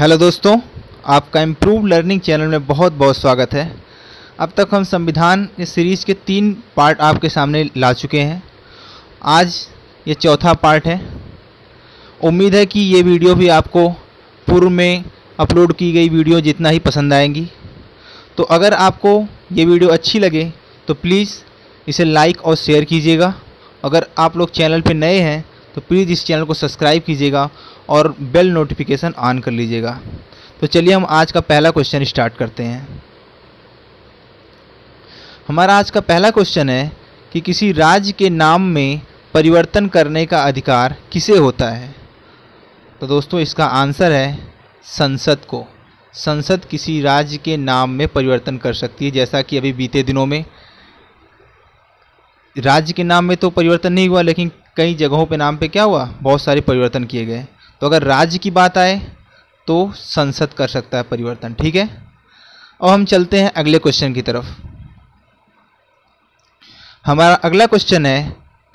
hello दोस्तों आपका improve learning channel में बहुत बहुत स्वागत है अब तक हम संविधान इस सीरीज़ के तीन पार्ट आपके सामने ला चुके हैं आज ये चौथा पार्ट है उम्मीद है कि ये वीडियो भी आपको पूर्व में अपलोड की गई वीडियो जितना ही पसंद आएंगी तो अगर आपको ये वीडियो अच्छी लगे तो प्लीज़ इसे लाइक और शेयर कीजिएगा अगर आप लोग चैनल पर नए हैं तो प्लीज़ इस चैनल को सब्सक्राइब कीजिएगा और बेल नोटिफिकेशन ऑन कर लीजिएगा तो चलिए हम आज का पहला क्वेश्चन स्टार्ट करते हैं हमारा आज का पहला क्वेश्चन है कि किसी राज्य के नाम में परिवर्तन करने का अधिकार किसे होता है तो दोस्तों इसका आंसर है संसद को संसद किसी राज्य के नाम में परिवर्तन कर सकती है जैसा कि अभी बीते दिनों में राज्य के नाम में तो परिवर्तन नहीं हुआ लेकिन कई जगहों पे नाम पे क्या हुआ बहुत सारे परिवर्तन किए गए तो अगर राज्य की बात आए तो संसद कर सकता है परिवर्तन ठीक है अब हम चलते हैं अगले क्वेश्चन की तरफ हमारा अगला क्वेश्चन है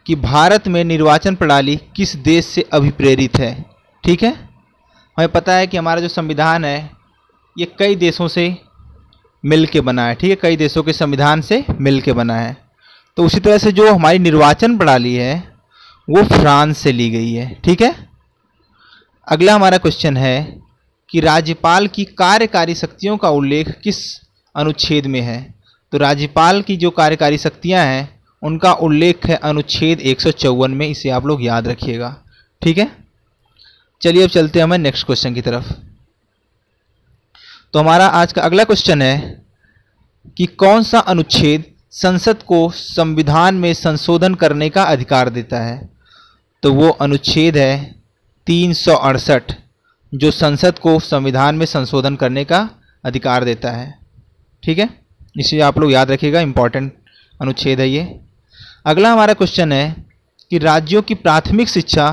कि भारत में निर्वाचन प्रणाली किस देश से अभिप्रेरित है ठीक है हमें पता है कि हमारा जो संविधान है ये कई देशों से मिल के बना है ठीक है कई देशों के संविधान से मिल के बना है तो उसी तरह से जो हमारी निर्वाचन प्रणाली है वो फ्रांस से ली गई है ठीक है अगला हमारा क्वेश्चन है कि राज्यपाल की कार्यकारी शक्तियों का उल्लेख किस अनुच्छेद में है तो राज्यपाल की जो कार्यकारी शक्तियाँ हैं उनका उल्लेख है अनुच्छेद एक में इसे आप लोग याद रखिएगा ठीक है चलिए अब चलते हैं हमें नेक्स्ट क्वेश्चन की तरफ तो हमारा आज का अगला क्वेश्चन है कि कौन सा अनुच्छेद संसद को संविधान में संशोधन करने का अधिकार देता है तो वो अनुच्छेद है तीन जो संसद को संविधान में संशोधन करने का अधिकार देता है ठीक है इसलिए आप लोग याद रखिएगा इम्पॉर्टेंट अनुच्छेद है ये अगला हमारा क्वेश्चन है कि राज्यों की प्राथमिक शिक्षा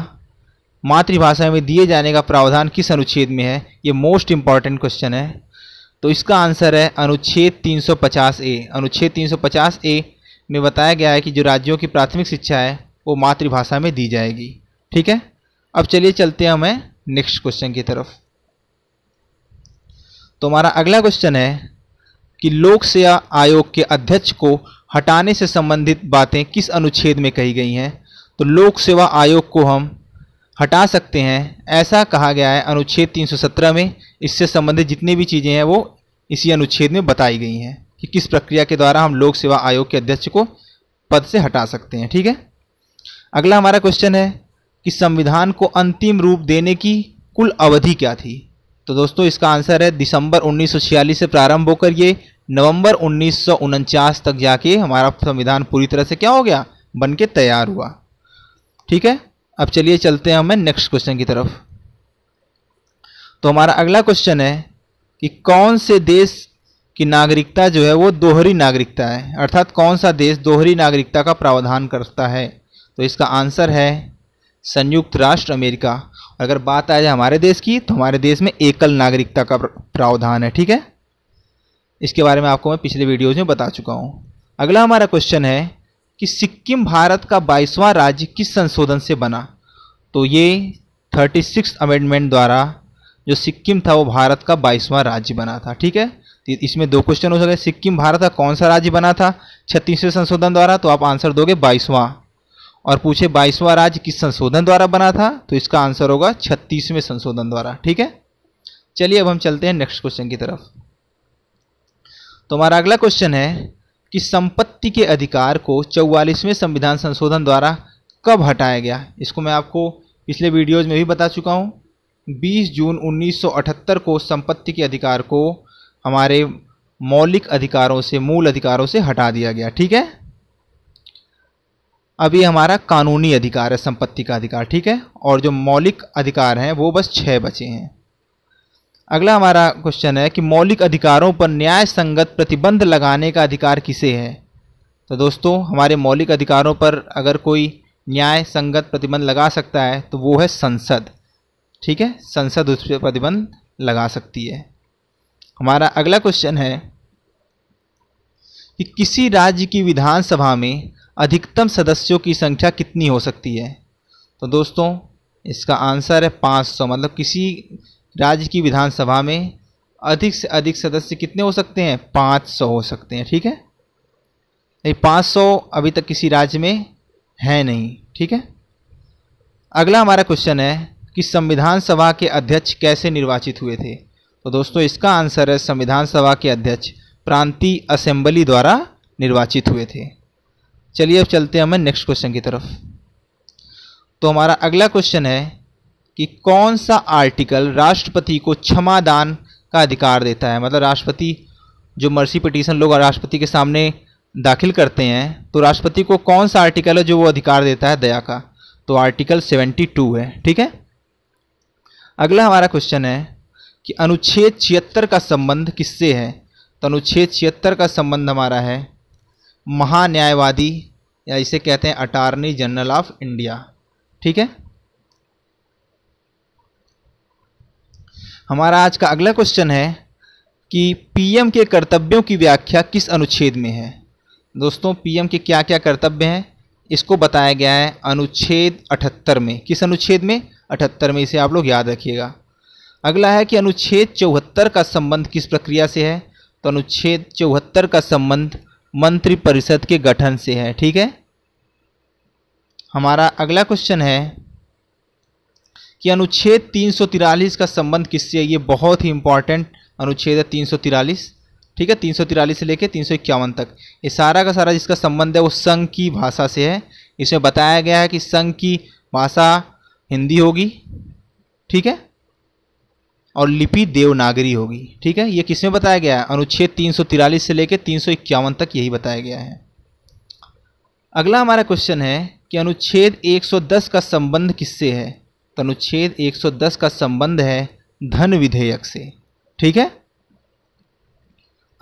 मातृभाषा में दिए जाने का प्रावधान किस अनुच्छेद में है ये मोस्ट इम्पॉर्टेंट क्वेश्चन है तो इसका आंसर है अनुच्छेद 350 ए अनुच्छेद 350 ए में बताया गया है कि जो राज्यों की प्राथमिक शिक्षा है वो मातृभाषा में दी जाएगी ठीक है अब चलिए चलते हैं हमें नेक्स्ट क्वेश्चन की तरफ तो हमारा अगला क्वेश्चन है कि लोक सेवा आयोग के अध्यक्ष को हटाने से संबंधित बातें किस अनुच्छेद में कही गई हैं तो लोक सेवा आयोग को हम हटा सकते हैं ऐसा कहा गया है अनुच्छेद 317 में इससे संबंधित जितनी भी चीज़ें हैं वो इसी अनुच्छेद में बताई गई हैं कि किस प्रक्रिया के द्वारा हम लोक सेवा आयोग के अध्यक्ष को पद से हटा सकते हैं ठीक है अगला हमारा क्वेश्चन है कि संविधान को अंतिम रूप देने की कुल अवधि क्या थी तो दोस्तों इसका आंसर है दिसंबर 1946 से प्रारंभ होकर ये नवंबर उन्नीस तक जाके हमारा संविधान पूरी तरह से क्या हो गया बन के तैयार हुआ ठीक है अब चलिए चलते हैं हमें नेक्स्ट क्वेश्चन की तरफ तो हमारा अगला क्वेश्चन है कि कौन से देश की नागरिकता जो है वो दोहरी नागरिकता है अर्थात कौन सा देश दोहरी नागरिकता का प्रावधान करता है तो इसका आंसर है संयुक्त राष्ट्र अमेरिका अगर बात आ जाए हमारे देश की तो हमारे देश में एकल नागरिकता का प्रावधान है ठीक है इसके बारे में आपको मैं पिछले वीडियोज में बता चुका हूँ अगला हमारा क्वेश्चन है कि सिक्किम भारत का बाईसवां राज्य किस संशोधन से बना तो ये थर्टी सिक्स अमेंडमेंट द्वारा जो सिक्किम था वो भारत का बाईसवां राज्य बना था ठीक है इसमें दो क्वेश्चन हो सके सिक्किम भारत का कौन सा राज्य बना था छत्तीसवें संशोधन द्वारा तो आप आंसर दोगे बाईसवां और पूछे बाईसवां राज्य किस संशोधन द्वारा बना था तो इसका आंसर होगा छत्तीसवें संशोधन द्वारा ठीक है चलिए अब हम चलते हैं नेक्स्ट क्वेश्चन की तरफ तो हमारा अगला क्वेश्चन है कि संपत्ति के अधिकार को चौवालीसवें संविधान संशोधन द्वारा कब हटाया गया इसको मैं आपको पिछले वीडियोज में भी बता चुका हूँ बीस जून उन्नीस को संपत्ति के अधिकार को हमारे मौलिक अधिकारों से मूल अधिकारों से हटा दिया गया ठीक है अब ये हमारा कानूनी अधिकार है संपत्ति का अधिकार ठीक है और जो मौलिक अधिकार हैं वो बस छः बचे हैं अगला हमारा क्वेश्चन है कि मौलिक अधिकारों पर न्याय संगत प्रतिबंध लगाने का अधिकार किसे है तो दोस्तों हमारे मौलिक अधिकारों पर अगर कोई न्याय संगत प्रतिबंध लगा सकता है तो वो है संसद ठीक है संसद उस पर प्रतिबंध लगा सकती है हमारा अगला क्वेश्चन है कि किसी राज्य की विधानसभा में अधिकतम सदस्यों की संख्या कितनी हो सकती है तो दोस्तों इसका आंसर है 500 मतलब किसी राज्य की विधानसभा में अधिक से अधिक सदस्य कितने हो सकते हैं 500 हो सकते हैं ठीक है पाँच 500 अभी तक किसी राज्य में है नहीं ठीक है अगला हमारा क्वेश्चन है कि संविधान सभा के अध्यक्ष कैसे निर्वाचित हुए थे तो दोस्तों इसका आंसर है संविधान सभा के अध्यक्ष प्रांतीय असेंबली द्वारा निर्वाचित हुए थे चलिए अब चलते हैं हमें नेक्स्ट क्वेश्चन की तरफ तो हमारा अगला क्वेश्चन है कि कौन सा आर्टिकल राष्ट्रपति को क्षमादान का अधिकार देता है मतलब राष्ट्रपति जो मर्सी पिटीशन लोग राष्ट्रपति के सामने दाखिल करते हैं तो राष्ट्रपति को कौन सा आर्टिकल है जो वो अधिकार देता है दया का तो आर्टिकल 72 है ठीक है अगला हमारा क्वेश्चन है कि अनुच्छेद छिहत्तर का संबंध किससे है तो अनुच्छेद छिहत्तर का संबंध हमारा है महान्यायवादी या इसे कहते हैं अटॉर्नी जनरल ऑफ इंडिया ठीक है हमारा आज का अगला क्वेश्चन है कि पीएम के कर्तव्यों की व्याख्या किस अनुच्छेद में है दोस्तों पीएम के क्या क्या कर्तव्य हैं इसको बताया गया है अनुच्छेद 78 में किस अनुच्छेद में 78 में इसे आप लोग याद रखिएगा अगला है कि अनुच्छेद चौहत्तर का संबंध किस प्रक्रिया से है तो अनुच्छेद चौहत्तर का संबंध मंत्रिपरिषद के गठन से है ठीक है हमारा अगला क्वेश्चन है कि अनुच्छेद तीन का संबंध किससे है ये बहुत ही इंपॉर्टेंट अनुच्छेद है तीन ठीक है तीन से लेकर तीन तक ये सारा का सारा जिसका संबंध है वो संघ की भाषा से है इसमें बताया गया है कि संघ की भाषा हिंदी होगी ठीक है और लिपि देवनागरी होगी ठीक है ये किसमें बताया गया है अनुच्छेद तीन से लेकर तीन तक यही बताया गया है अगला हमारा क्वेश्चन है कि अनुच्छेद 110 का संबंध किससे है तो अनुच्छेद 110 का संबंध है धन विधेयक से ठीक है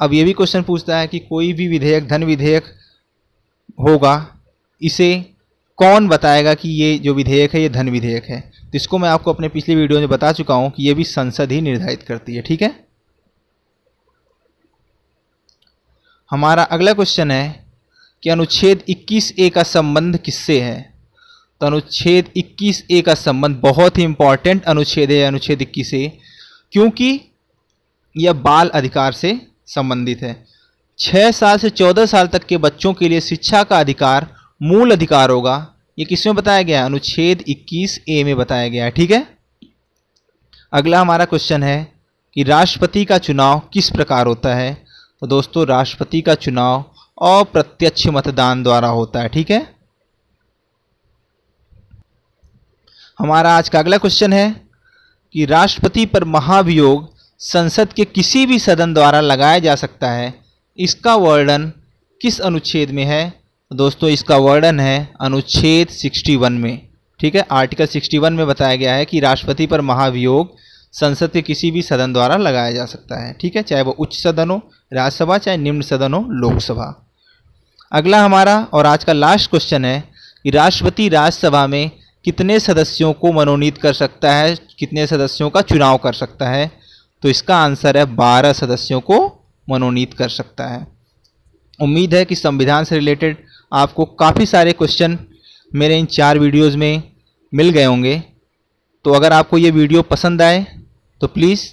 अब यह भी क्वेश्चन पूछता है कि कोई भी विधेयक धन विधेयक होगा इसे कौन बताएगा कि ये जो विधेयक है ये धन विधेयक है तो इसको मैं आपको अपने पिछले वीडियो में बता चुका हूँ कि ये भी संसद ही निर्धारित करती है ठीक है हमारा अगला क्वेश्चन है कि अनुच्छेद 21 ए का संबंध किससे है तो अनुच्छेद 21 ए का संबंध बहुत ही इंपॉर्टेंट अनुच्छेद है अनुच्छेद 21 ए क्योंकि यह बाल अधिकार से संबंधित है छः साल से चौदह साल तक के बच्चों के लिए शिक्षा का अधिकार मूल अधिकार होगा ये किस में बताया गया अनुच्छेद 21 ए में बताया गया ठीक है अगला हमारा क्वेश्चन है कि राष्ट्रपति का चुनाव किस प्रकार होता है तो दोस्तों राष्ट्रपति का चुनाव अप्रत्यक्ष मतदान द्वारा होता है ठीक है हमारा आज का अगला क्वेश्चन है कि राष्ट्रपति पर महाभियोग संसद के किसी भी सदन द्वारा लगाया जा सकता है इसका वर्णन किस अनुच्छेद में है दोस्तों इसका वर्णन है अनुच्छेद 61 में ठीक है आर्टिकल 61 में बताया गया है कि राष्ट्रपति पर महाभियोग संसद के किसी भी सदन द्वारा लगाया जा सकता है ठीक है चाहे वो उच्च सदन हो राज्यसभा चाहे निम्न सदन हो लोकसभा अगला हमारा और आज का लास्ट क्वेश्चन है कि राष्ट्रपति राज्यसभा में कितने सदस्यों को मनोनीत कर सकता है कितने सदस्यों का चुनाव कर सकता है तो इसका आंसर है बारह सदस्यों को मनोनीत कर सकता है उम्मीद है कि संविधान से रिलेटेड आपको काफ़ी सारे क्वेश्चन मेरे इन चार वीडियोज़ में मिल गए होंगे तो अगर आपको ये वीडियो पसंद आए तो प्लीज़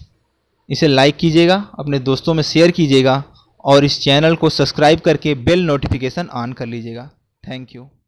इसे लाइक कीजिएगा अपने दोस्तों में शेयर कीजिएगा और इस चैनल को सब्सक्राइब करके बेल नोटिफिकेशन ऑन कर लीजिएगा थैंक यू